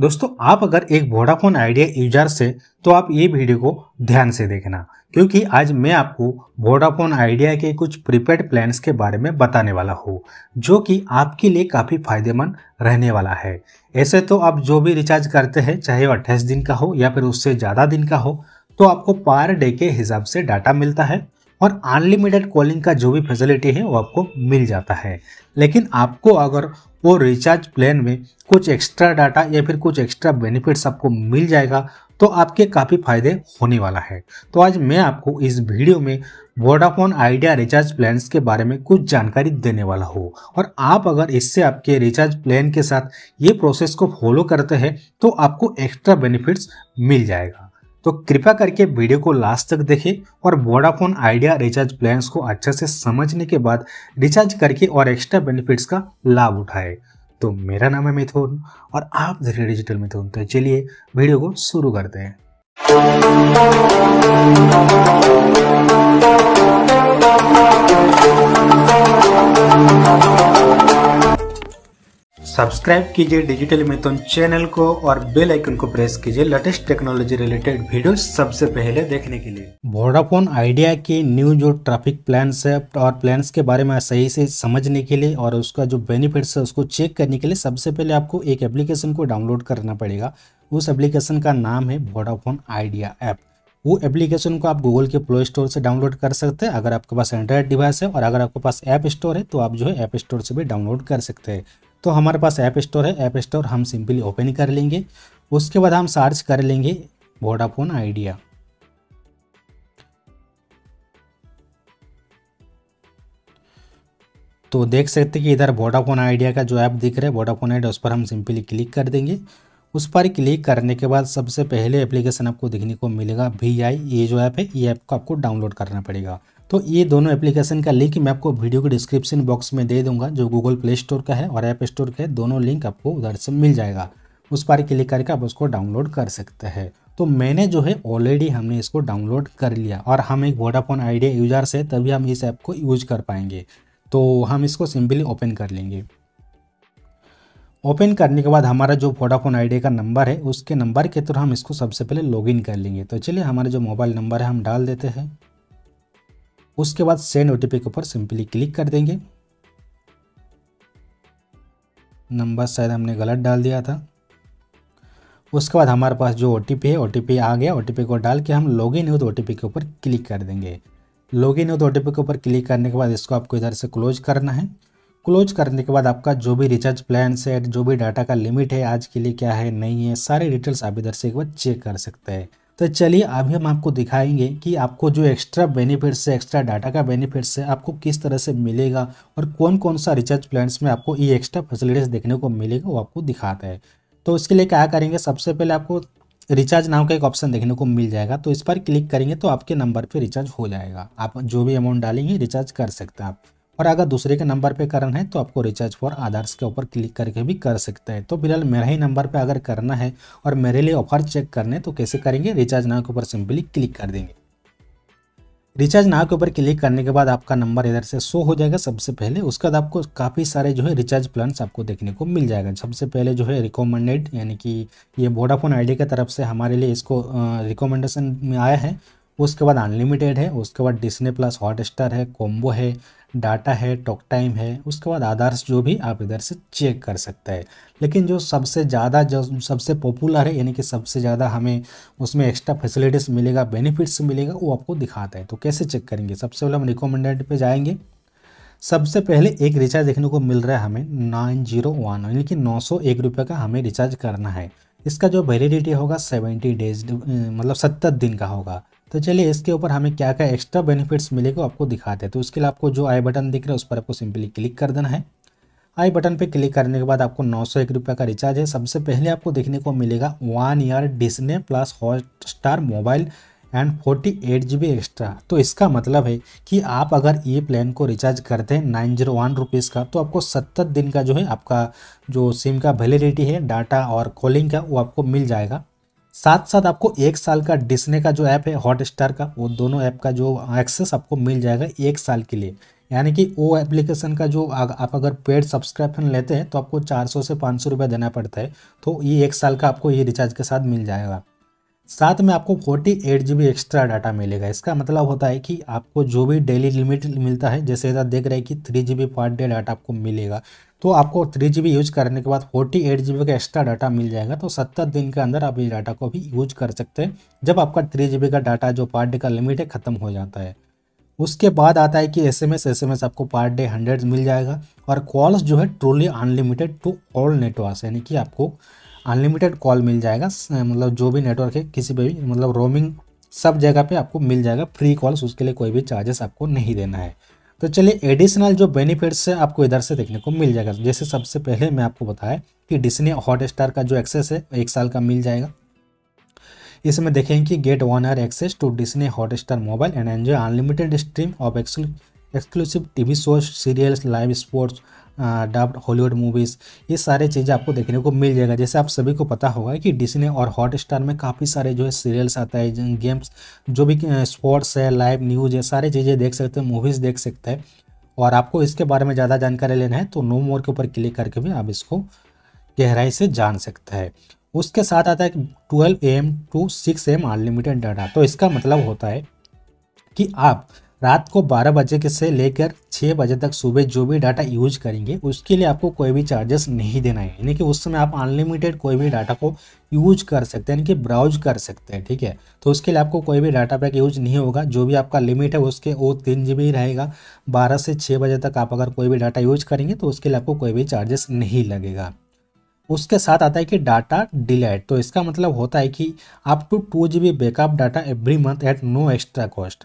दोस्तों आप अगर एक वोडाफोन आइडिया यूजर से तो आप ये वीडियो को ध्यान से देखना क्योंकि आज मैं आपको वोडाफोन आइडिया के कुछ प्रीपेड प्लान्स के बारे में बताने वाला हूँ जो कि आपके लिए काफ़ी फायदेमंद रहने वाला है ऐसे तो आप जो भी रिचार्ज करते हैं चाहे वो अट्ठाईस दिन का हो या फिर उससे ज़्यादा दिन का हो तो आपको पर डे के हिसाब से डाटा मिलता है और अनलिमिटेड कॉलिंग का जो भी फैसिलिटी है वो आपको मिल जाता है लेकिन आपको अगर वो रिचार्ज प्लान में कुछ एक्स्ट्रा डाटा या फिर कुछ एक्स्ट्रा बेनिफिट्स आपको मिल जाएगा तो आपके काफ़ी फायदे होने वाला है तो आज मैं आपको इस वीडियो में वोडाफोन आइडिया रिचार्ज प्लान के बारे में कुछ जानकारी देने वाला हूँ और आप अगर इससे आपके रिचार्ज प्लान के साथ ये प्रोसेस को फॉलो करते हैं तो आपको एक्स्ट्रा बेनिफिट्स मिल जाएगा तो कृपया करके वीडियो को लास्ट तक देखें और वोडाफोन आइडिया रिचार्ज प्लान्स को अच्छे से समझने के बाद रिचार्ज करके और एक्स्ट्रा बेनिफिट्स का लाभ उठाए तो मेरा नाम है मिथुन और आप धीरे डिजिटल मिथुन तो चलिए वीडियो को शुरू करते हैं सब्सक्राइब कीजिए डिजिटल मिथुन चैनल को और बेल आइकन को प्रेस कीजिए लेटेस्ट टेक्नोलॉजी रिलेटेड वीडियो सबसे पहले देखने के लिए वोडाफोन आइडिया की न्यू जो ट्रैफिक प्लान्स है और प्लान्स के बारे में सही से समझने के लिए और उसका जो बेनिफिट्स है उसको चेक करने के लिए सबसे पहले आपको एक एप्लीकेशन को डाउनलोड करना पड़ेगा उस एप्लीकेशन का नाम है वोडाफोन आइडिया ऐप वो एप्लीकेशन को आप गूगल के प्ले स्टोर से डाउनलोड कर सकते हैं अगर आपके पास एंड्रॉयड डिवाइस है और अगर आपके पास ऐप स्टोर है तो आप जो है ऐप स्टोर से भी डाउनलोड कर सकते हैं तो हमारे पास ऐप स्टोर है ऐप स्टोर हम सिंपली ओपन कर लेंगे उसके बाद हम सर्च कर लेंगे वोडाफोन आइडिया तो देख सकते कि इधर वोडाफोन आइडिया का जो ऐप दिख रहा है वोडाफोन आइडिया उस पर हम सिंपली क्लिक कर देंगे उस पर क्लिक करने के बाद सबसे पहले एप्लीकेशन आपको देखने को मिलेगा वी आई ये जो ऐप है ये ऐप को आपको डाउनलोड करना पड़ेगा तो ये दोनों एप्लीकेशन का लिंक मैं आपको वीडियो के डिस्क्रिप्शन बॉक्स में दे दूंगा जो गूगल प्ले स्टोर का है और ऐप स्टोर का है दोनों लिंक आपको उधर से मिल जाएगा उस पर क्लिक करके आप उसको डाउनलोड कर सकते हैं तो मैंने जो है ऑलरेडी हमने इसको डाउनलोड कर लिया और हम एक वोडाफोन आइडिया यूजर से तभी हम इस ऐप को यूज कर पाएंगे तो हम इसको सिंपली ओपन कर लेंगे ओपन करने के बाद हमारा जो वोडाफोन आइडिया का नंबर है उसके नंबर के थ्रू हम इसको सबसे पहले लॉगिन कर लेंगे तो चलिए हमारा जो मोबाइल नंबर है हम डाल देते हैं उसके बाद सेंड ओ के ऊपर सिंपली क्लिक कर देंगे नंबर शायद हमने गलत डाल दिया था उसके बाद हमारे पास जो ओटीपी है ओटीपी आ गया ओटीपी को डाल के हम लॉग इन विद के ऊपर क्लिक कर देंगे लॉग इन विद के ऊपर क्लिक करने के बाद इसको आपको इधर से क्लोज करना है क्लोज करने के बाद आपका जो भी रिचार्ज प्लान है जो भी डाटा का लिमिट है आज के लिए क्या है नहीं है सारे डिटेल्स आप इधर से एक बार चेक कर सकते हैं तो चलिए अभी हम आपको दिखाएंगे कि आपको जो एक्स्ट्रा बेनिफिट्स है एक्स्ट्रा डाटा का बेनिफिट्स है आपको किस तरह से मिलेगा और कौन कौन सा रिचार्ज प्लान्स में आपको ये एक्स्ट्रा फैसिलिटीज़ देखने को मिलेगा वो आपको दिखाता है तो इसके लिए क्या करेंगे सबसे पहले आपको रिचार्ज नाम का एक ऑप्शन देखने को मिल जाएगा तो इस पर क्लिक करेंगे तो आपके नंबर पर रिचार्ज हो जाएगा आप जो भी अमाउंट डालेंगे रिचार्ज कर सकते हैं आप और अगर दूसरे के नंबर पे करना है तो आपको रिचार्ज फॉर आधार्स के ऊपर क्लिक करके भी कर सकते हैं तो फिलहाल मेरा ही नंबर पे अगर करना है और मेरे लिए ऑफर चेक करने तो कैसे करेंगे रिचार्ज नाव के ऊपर सिंपली क्लिक कर देंगे रिचार्ज नाव के ऊपर क्लिक करने के बाद आपका नंबर इधर से शो हो जाएगा सबसे पहले उसके बाद आपको काफ़ी सारे जो है रिचार्ज प्लान्स आपको देखने को मिल जाएगा सबसे पहले जो है रिकमेंडेड यानी कि ये वोडाफोन आई की तरफ से हमारे लिए इसको रिकमेंडेशन में आया है उसके बाद अनलिमिटेड है उसके बाद डिस्ने प्लस हॉट स्टार है कोम्बो है डाटा है टॉक टाइम है उसके बाद आदर्श जो भी आप इधर से चेक कर सकते हैं लेकिन जो सबसे ज़्यादा जो सबसे पॉपुलर है यानी कि सबसे ज़्यादा हमें उसमें एक्स्ट्रा फैसिलिटीज़ मिलेगा बेनिफिट्स मिलेगा वो आपको दिखाता है तो कैसे चेक करेंगे सबसे पहले हम रिकोमेंडेड पर जाएंगे सबसे पहले एक रिचार्ज देखने को मिल रहा है हमें नाइन जीरो वन यानी कि नौ सौ एक रुपये का हमें रिचार्ज करना है इसका जो वैलिडिटी होगा सेवेंटी डेज मतलब सत्तर दिन का होगा तो चलिए इसके ऊपर हमें क्या क्या एक्स्ट्रा बेनिफिट्स मिलेगा आपको दिखाते हैं तो उसके लिए आपको जो आई बटन दिख रहा है उस पर आपको सिंपली क्लिक कर देना है आई बटन पे क्लिक करने के बाद आपको नौ सौ एक रुपये का रिचार्ज है सबसे पहले आपको देखने को मिलेगा one year Disney plus Hotstar mobile and forty eight G B extra तो इसका मतलब है कि आप अगर ये प्लान को रिचार्ज करते हैं नाइन जीरो वन रुपीज़ का तो आपको सत्तर दिन का जो है आपका जो सिम का वैलिडिटी है डाटा और कॉलिंग का वो आपको मिल जाएगा साथ साथ आपको एक साल का डिस्ने का जो ऐप है हॉटस्टार का वो दोनों ऐप का जो एक्सेस आपको मिल जाएगा एक साल के लिए यानी कि वो एप्लीकेशन का जो आ, आप अगर पेड सब्सक्रिप्शन लेते हैं तो आपको 400 से 500 रुपये देना पड़ता है तो ये एक साल का आपको ये रिचार्ज के साथ मिल जाएगा साथ में आपको forty eight G B extra data मिलेगा इसका मतलब होता है कि आपको जो भी डेली लिमिट मिलता है जैसे इधर देख रहे हैं कि three G B per day data आपको मिलेगा तो आपको थ्री जी बी यूज करने के बाद फोर्टी एट जी बी का एक्स्ट्रा डाटा मिल जाएगा तो सत्तर दिन के अंदर आप इस डाटा को भी यूज कर सकते हैं जब आपका थ्री जी बी का डाटा जो पर डे का लिमिट है ख़त्म हो जाता है उसके बाद आता है कि S M S S M S आपको पर डे हंड्रेड मिल जाएगा और कॉल्स जो है truly unlimited to all network यानी कि आपको अनलिमिटेड कॉल मिल जाएगा मतलब जो भी नेटवर्क है किसी पर भी मतलब रोमिंग सब जगह पे आपको मिल जाएगा फ्री कॉल्स उसके लिए कोई भी चार्जेस आपको नहीं देना है तो चलिए एडिशनल जो बेनिफिट्स है आपको इधर से देखने को मिल जाएगा जैसे सबसे पहले मैं आपको बताया कि डिस्नी हॉट स्टार का जो एक्सेस है एक साल का मिल जाएगा इसमें देखें कि get one year access to Disney Hotstar mobile and enjoy unlimited stream of exclu exclusive TV show serials live sports dubbed Hollywood movies ये सारे चीज़ें आपको देखने को मिल जाएगा जैसे आप सभी को पता होगा कि डिसने और हॉट स्टार में काफ़ी सारे जो है सीरियल्स आता है गेम्स जो भी स्पोर्ट्स uh, है लाइव न्यूज़ है सारी चीज़ें देख सकते हैं मूवीज़ देख सकते हैं और आपको इसके बारे में ज़्यादा जानकारी लेना है तो नो मोर के ऊपर क्लिक करके भी आप इसको गहराई से जान सकते हैं उसके साथ आता है twelve M to six M unlimited data तो इसका मतलब होता है कि आप रात को 12 बजे के से लेकर 6 बजे तक सुबह जो भी डाटा यूज करेंगे उसके लिए आपको कोई भी चार्जेस नहीं देना है यानी कि उस समय आप अनलिमिटेड कोई भी डाटा को यूज कर सकते हैं यानी कि ब्राउज कर सकते हैं ठीक है तो उसके लिए आपको कोई भी डाटा पैक यूज नहीं होगा जो भी आपका लिमिट है उसके वो तीन जी ही रहेगा बारह से छः बजे तक आप अगर कोई भी डाटा यूज करेंगे तो उसके लिए आपको कोई भी चार्जेस नहीं लगेगा उसके साथ आता है कि डाटा डिलेट तो इसका मतलब होता है कि up to two G B backup data every month at no extra cost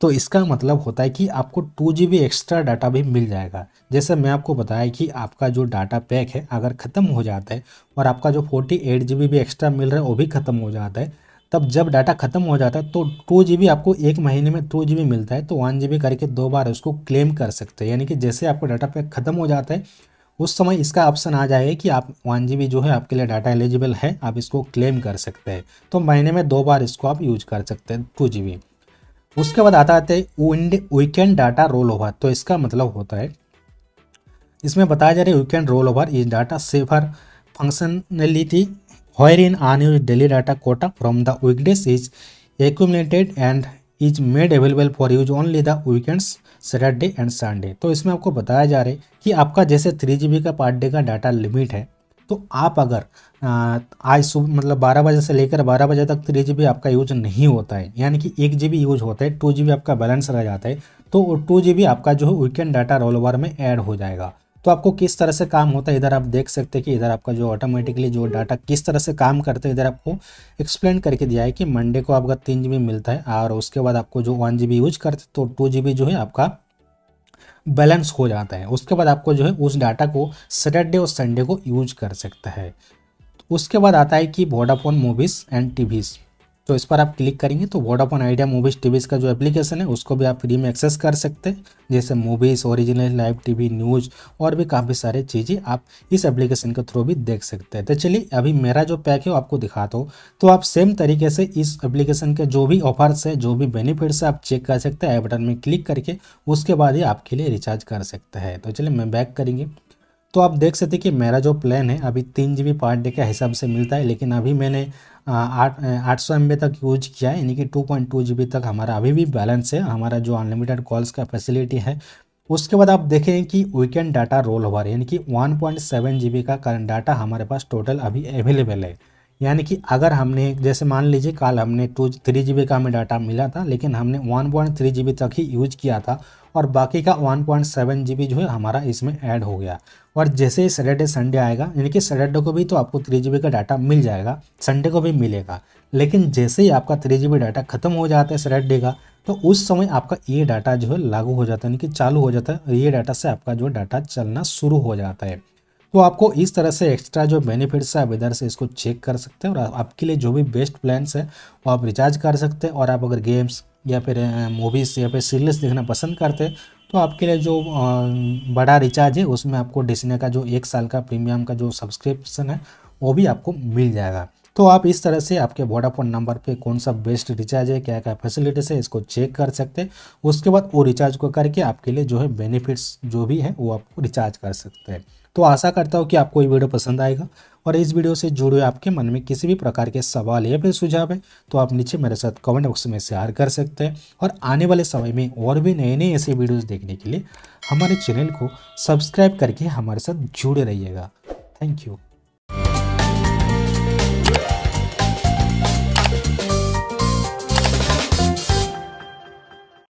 तो इसका मतलब होता है कि आपको टू जी एक्स्ट्रा डाटा भी मिल जाएगा जैसे मैं आपको बताया कि आपका जो डाटा पैक है अगर ख़त्म हो जाता है और आपका जो फोर्टी एट जी भी एक्स्ट्रा मिल रहा है वो भी ख़त्म हो जाता है तब जब डाटा ख़त्म हो जाता है तो टू जी आपको एक महीने में टू जी मिलता है तो वन जी करके दो बार उसको क्लेम कर सकते हैं यानी कि जैसे आपका डाटा पैक ख़त्म हो जाता है उस समय इसका ऑप्शन आ जाएगा कि आप वन जी जो है आपके लिए डाटा एलिजिबल है आप इसको क्लेम कर सकते हैं तो महीने में दो बार इसको आप यूज कर सकते हैं टू जी बी उसके बाद आता आते वीकेंड डाटा रोल ओवर तो इसका मतलब होता है इसमें बताया जा रहा है weekend roll over is data safer functionality wherein in unused daily data quota from the weekdays is accumulated and is made available for use only the weekends Saturday and Sunday तो इसमें आपको बताया जा रहा है कि आपका जैसे थ्री जी का पार्ट डे का डाटा लिमिट है तो आप अगर आज सुबह मतलब बारह बजे से लेकर बारह बजे तक थ्री जी आपका यूज नहीं होता है यानी कि एक जी यूज होता है टू जी आपका बैलेंस रह जाता है तो टू जी आपका जो है वीकेंड डाटा रोल ओवर में ऐड हो जाएगा तो आपको किस तरह से काम होता है इधर आप देख सकते हैं कि इधर आपका जो ऑटोमेटिकली जो डाटा किस तरह से काम करते हैं इधर आपको एक्सप्लेन करके दिया है कि मंडे को आपका तीन जी मिलता है और उसके बाद आपको जो वन जी यूज करते तो टू जी जो है आपका बैलेंस हो जाता है उसके बाद आपको जो है उस डाटा को सैटरडे और संडे को यूज कर सकता है उसके बाद आता है कि वोडाफोन मूवीज़ एंड टीवीज़ तो इस पर आप क्लिक करेंगे तो वोडाफोन आइडिया मूवीज़ टीवीज़ का जो एप्लीकेशन है उसको भी आप फ्री में एक्सेस कर सकते हैं जैसे movies original live TV news और भी काफ़ी सारे चीज़ें आप इस एप्लीकेशन के थ्रू भी देख सकते हैं तो चलिए अभी मेरा जो पैक है वो आपको दिखाता हूँ तो आप सेम तरीके से इस एप्लीकेशन के जो भी ऑफर्स है जो भी बेनिफिट्स है आप चेक कर सकते हैं आई बटन में क्लिक करके उसके बाद ही आपके लिए रिचार्ज कर सकते हैं तो चलिए मैं बैक करेंगे तो आप देख सकते कि मेरा जो प्लान है अभी तीन जी पर डे के हिसाब से मिलता है लेकिन अभी मैंने आठ आठ सौ एम तक यूज किया है यानी कि टू पॉइंट टू जी तक हमारा अभी भी बैलेंस है हमारा जो अनलिमिटेड कॉल्स का फैसिलिटी है उसके बाद आप देखें कि वीकेंड डाटा रोल ओवर यानी कि वन पॉइंट सेवन जी का करंट डाटा हमारे पास टोटल अभी अवेलेबल है यानी कि अगर हमने जैसे मान लीजिए कल हमने टू थ्री जी का हमें डाटा मिला था लेकिन हमने वन पॉइंट थ्री जी तक ही यूज किया था और बाकी का one point seven G B जो है हमारा इसमें ऐड हो गया और जैसे ही सैटरडे संडे आएगा यानी कि सैटरडे को भी तो आपको थ्री जी बी का डाटा मिल जाएगा संडे को भी मिलेगा लेकिन जैसे ही आपका थ्री जी बी डाटा खत्म हो जाता है सैटरडे का तो उस समय आपका ये डाटा जो है लागू हो जाता है यानी कि चालू हो जाता है ये डाटा से आपका जो डाटा चलना शुरू हो जाता है तो आपको इस तरह से एक्स्ट्रा जो बेनिफिट्स है आप इधर से इसको चेक कर सकते हैं और आपके लिए जो भी बेस्ट प्लान्स है वो आप रिचार्ज कर सकते हैं और आप अगर गेम्स या फिर मूवीज़ या फिर सीरियल्स देखना पसंद करते तो आपके लिए जो बड़ा रिचार्ज है उसमें आपको डिसने का जो एक साल का प्रीमियम का जो सब्सक्रिप्शन है वो भी आपको मिल जाएगा तो आप इस तरह से आपके वोडाफोन नंबर पे कौन सा बेस्ट रिचार्ज है क्या क्या फैसिलिटीज है इसको चेक कर सकते हैं उसके बाद वो रिचार्ज को करके आपके लिए जो है बेनिफिट्स जो भी है वो आप रिचार्ज कर सकते हैं तो आशा करता हूँ कि आपको ये वीडियो पसंद आएगा और इस वीडियो से जुड़े हुए आपके मन में किसी भी प्रकार के सवाल या फिर सुझाव है तो आप नीचे मेरे साथ कमेंट बॉक्स में शेयर कर सकते हैं और आने वाले समय में और भी नए नए ऐसे वीडियोज़ देखने के लिए हमारे चैनल को सब्सक्राइब करके हमारे साथ जुड़े रहिएगा थैंक यू